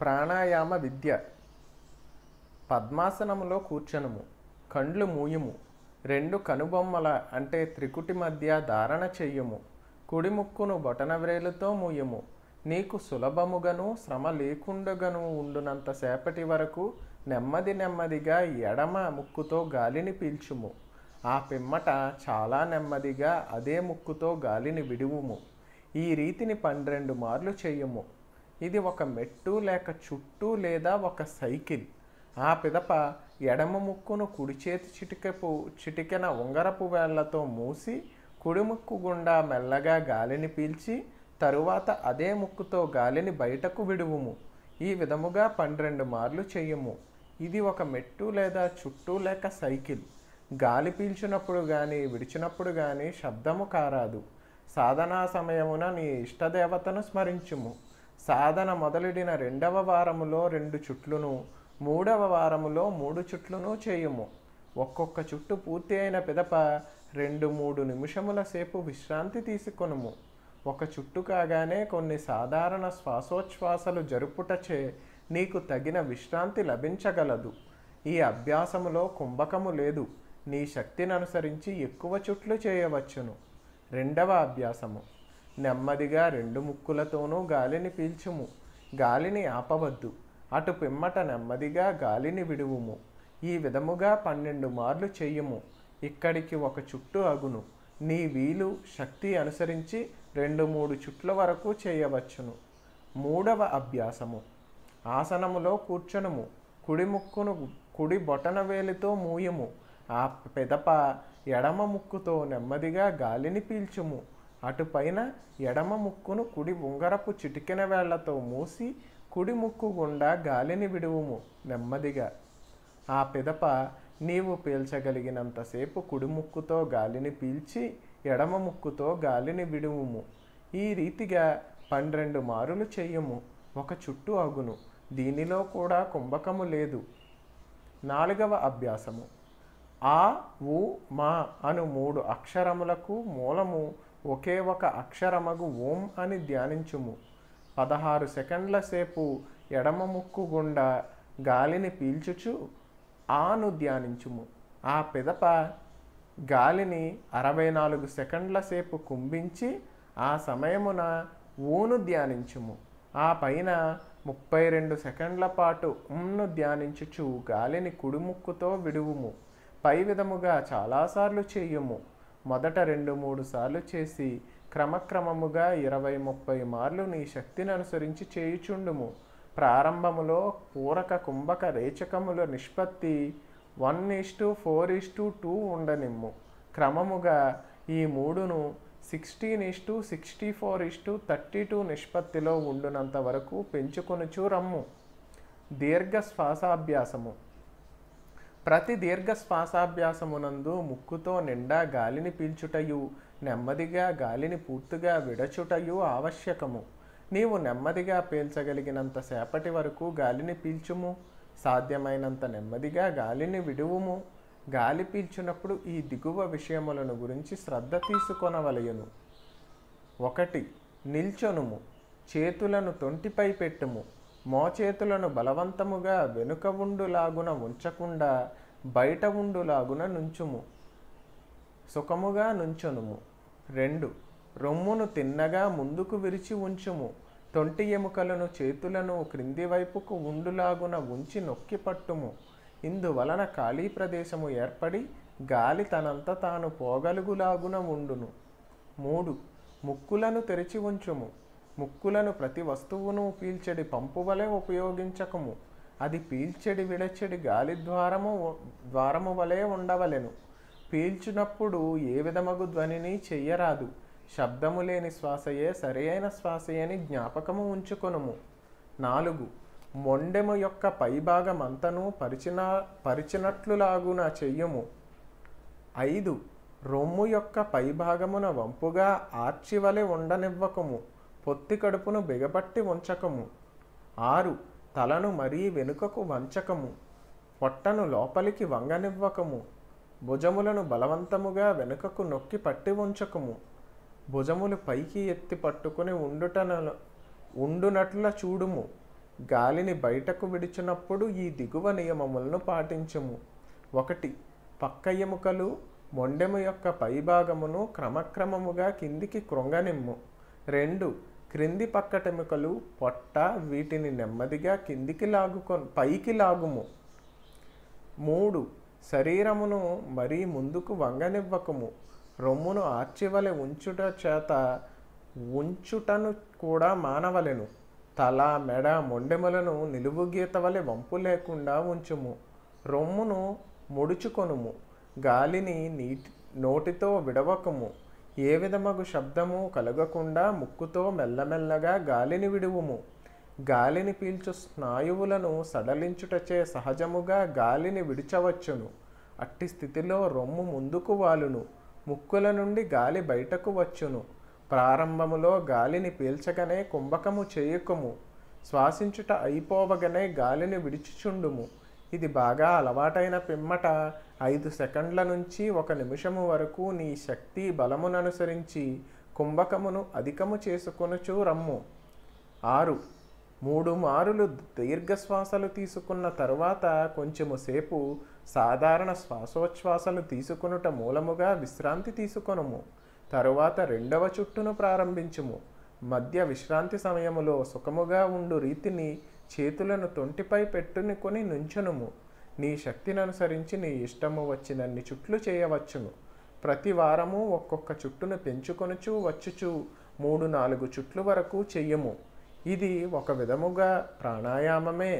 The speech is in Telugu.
ప్రాణాయామ విద్య పద్మాసనములో కూర్చొనుము కండ్లు మూయుము రెండు కనుబొమ్మల అంటే త్రికుటి మధ్య ధారణ చెయ్యుము కుడిముక్కును బొటనవ్రేలుతో మూయము నీకు సులభముగను శ్రమ లేకుండగను ఉండునంత సేపటి వరకు నెమ్మది నెమ్మదిగా ఎడమ ముక్కుతో గాలిని పీల్చుము ఆ పిమ్మట చాలా నెమ్మదిగా అదే ముక్కుతో గాలిని విడువుము ఈ రీతిని పన్నెండు మార్లు చెయ్యము ఇది ఒక మెట్టు లేక చుట్టూ లేదా ఒక సైకిల్ ఆ పిదప ఎడమ ముక్కును కుడి చేతి చిటికపు చిటికెన ఉంగరపు వేళ్లతో మూసి కుడి ముక్కు గుండా మెల్లగా గాలిని పీల్చి తరువాత అదే ముక్కుతో గాలిని బయటకు విడువుము ఈ విధముగా పన్నెండు మార్లు చెయ్యము ఇది ఒక మెట్టు లేదా చుట్టూ లేక సైకిల్ గాలి పీల్చినప్పుడు కానీ విడిచినప్పుడు కానీ శబ్దము కారాదు సాధనా సమయమున నీ ఇష్టదేవతను స్మరించుము సాధన మొదలుడిన రెండవ వారములో రెండు చుట్లును మూడవ వారములో మూడు చుట్లును చేయుము ఒక్కొక్క చుట్టు పూర్తి అయిన పిదప రెండు మూడు నిమిషముల సేపు విశ్రాంతి తీసుకొనుము ఒక చుట్టు కాగానే కొన్ని సాధారణ శ్వాసోచ్ఛ్వాసలు జరుపుటచే నీకు తగిన విశ్రాంతి లభించగలదు ఈ అభ్యాసములో కుంభకము లేదు నీ శక్తిని అనుసరించి ఎక్కువ చుట్లు చేయవచ్చును రెండవ అభ్యాసము నెమ్మదిగా రెండు ముక్కులతోనూ గాలిని పీల్చుము గాలిని ఆపవద్దు అటు పిమ్మట నెమ్మదిగా గాలిని విడువుము ఈ విధముగా పన్నెండు మార్లు చెయ్యము ఇక్కడికి ఒక చుట్టు అగును నీ వీలు శక్తి అనుసరించి రెండు మూడు చుట్ల వరకు చేయవచ్చును మూడవ అభ్యాసము ఆసనములో కూర్చొనుము కుడి ముక్కును కుడి బొటన వేలితో మూయము ఆ పెదప ఎడమ ముక్కుతో నెమ్మదిగా గాలిని పీల్చుము అటుపైన ఎడమ ముక్కును కుడి ఉంగరపు చిటికెన వేళ్లతో మూసి కుడి ముక్కు గుండా గాలిని విడువుము నెమ్మదిగా ఆ పిదప నీవు పీల్చగలిగినంతసేపు కుడిముక్కుతో గాలిని పీల్చి ఎడమ ముక్కుతో గాలిని విడువుము ఈ రీతిగా పన్నెండు మారులు చెయ్యము ఒక చుట్టు అగును దీనిలో కూడా కుంభకము లేదు నాలుగవ అభ్యాసము ఆ ఉ మా అను మూడు అక్షరములకు మూలము ఒకే ఒక అక్షరమగు ఓం అని ధ్యానించుము పదహారు సెకండ్ల సేపు ఎడమ ముక్కు గుండా గాలిని పీల్చుచు ఆను ధ్యానించుము ఆ పిదప గాలిని అరవై నాలుగు సెకండ్ల సేపు కుంభించి ఆ సమయమున ఊను ధ్యానించుము ఆ పైన ముప్పై రెండు సెకండ్ల పాటు ఉమ్ను ధ్యానించుచు గాలిని కుడిముక్కుతో విడువుము పై విధముగా చాలాసార్లు చేయుము మొదట రెండు మూడు సార్లు చేసి క్రమక్రమముగా ఇరవై ముప్పై మార్లు నీ శక్తిని అనుసరించి చేయుచుండుము ప్రారంభములో పూరక కుంభక రేచకముల నిష్పత్తి one is to four is to two ఉండనిమ్ము క్రమముగా ఈ మూడును sixteen is to sixty four is to thirty two నిష్పత్తిలో ఉండునంత వరకు పెంచుకొనుచు రమ్ము దీర్ఘ శ్వాసాభ్యాసము ప్రతి దీర్ఘ శ్వాసాభ్యాసమునందు ముక్కుతో నిండా గాలిని పీల్చుటయు నెమ్మదిగా గాలిని పూర్తిగా విడచుటయు ఆవశ్యకము నీవు నెమ్మదిగా పీల్చగలిగినంత సేపటి వరకు గాలిని పీల్చుము సాధ్యమైనంత నెమ్మదిగా గాలిని విడువుము గాలి పీల్చినప్పుడు ఈ దిగువ విషయములను గురించి శ్రద్ధ తీసుకొనవలయును ఒకటి నిల్చొనుము చేతులను తొంటిపై పెట్టుము మోచేతులను బలవంతముగా వెనుక ఉండులాగున ఉంచకుండా బయట ఉండులాగున నుంచుము సుఖముగా నుంచునుము రెండు రొమ్మును తిన్నగా ముందుకు విరిచి ఉంచుము తొంటి ఎముకలను చేతులను క్రింది వైపుకు ఉండులాగున ఉంచి నొక్కి పట్టుము ఇందువలన ఖాళీ ప్రదేశము ఏర్పడి గాలి తనంత తాను పోగలుగులాగున ఉండును మూడు ముక్కులను తెరిచి ఉంచుము ముక్కులను ప్రతి వస్తువును పీల్చెడి పంపు వలె ఉపయోగించకము అది పీల్చెడి విడచడి గాలి ద్వారము ద్వారము వలె ఉండవలెను పీల్చునప్పుడు ఏ విధమగు ధ్వనిని చెయ్యరాదు శబ్దము లేని శ్వాసయే సరియైన శ్వాసయని జ్ఞాపకము ఉంచుకొనుము నాలుగు మొండెము యొక్క అంతను పరిచిన పరిచినట్లులాగున చెయ్యము ఐదు రొమ్ము యొక్క పైభాగమున వంపుగా ఆర్చివలే ఉండనివ్వకము పొత్తి కడుపును బిగబట్టి ఉంచకము ఆరు తలను మరీ వెనుకకు వంచకము పొట్టను లోపలికి వంగనివ్వకము భుజములను బలవంతముగా వెనుకకు నొక్కి పట్టి ఉంచకము భుజములు పైకి ఎత్తి పట్టుకుని ఉండుటన ఉండునట్ల చూడుము గాలిని బయటకు విడిచినప్పుడు ఈ దిగువ నియమములను పాటించము ఒకటి పక్క ఎముకలు మొండెము యొక్క పైభాగమును క్రమక్రమముగా కిందికి కృంగనిమ్ము రెండు క్రింది పక్కటెముకలు పొట్ట వీటిని నెమ్మదిగా కిందికి లాగుకొ పైకి లాగుము మూడు శరీరమును మరీ ముందుకు వంగనివ్వకము రొమ్మును ఆర్చివలె ఉంచుట చేత ఉంచుటను కూడా మానవలెను తల మెడ మొండెములను నిలువు గీత వలె వంపు లేకుండా ఉంచుము రొమ్మును ముడుచుకొనుము గాలిని నీటి నోటితో విడవకము ఏ విధమగు శబ్దము కలగకుండా ముక్కుతో మెల్లమెల్లగా గాలిని విడువుము గాలిని పీల్చు స్నాయువులను సడలించుటచే సహజముగా గాలిని విడిచవచ్చును అట్టి స్థితిలో రొమ్ము ముందుకు వాలును ముక్కుల నుండి గాలి బయటకు వచ్చును ప్రారంభములో గాలిని పీల్చగనే కుంభకము చేయకుము శ్వాసించుట అయిపోవగనే గాలిని విడిచిచుండుము ఇది బాగా అలవాటైన పిమ్మట ఐదు సెకండ్ల నుంచి ఒక నిమిషము వరకు నీ శక్తి బలముననుసరించి కుంభకమును అధికము చేసుకొనుచు రమ్ము ఆరు మూడు మారులు దీర్ఘశ్వాసలు తీసుకున్న తరువాత కొంచెము సేపు సాధారణ శ్వాసోచ్ఛ్వాసలు తీసుకునుట మూలముగా విశ్రాంతి తీసుకొనుము తరువాత రెండవ చుట్టును ప్రారంభించుము మధ్య విశ్రాంతి సమయములో సుఖముగా ఉండు రీతిని చేతులను తొంటిపై పెట్టుని నుంచునుము నీ శక్తిని అనుసరించి నీ ఇష్టము వచ్చినన్ని చుట్లు చేయవచ్చును ప్రతి వారము ఒక్కొక్క చుట్టును పెంచుకొనుచు వచ్చుచు మూడు నాలుగు చుట్లు వరకు చెయ్యము ఇది ఒక విధముగా ప్రాణాయామమే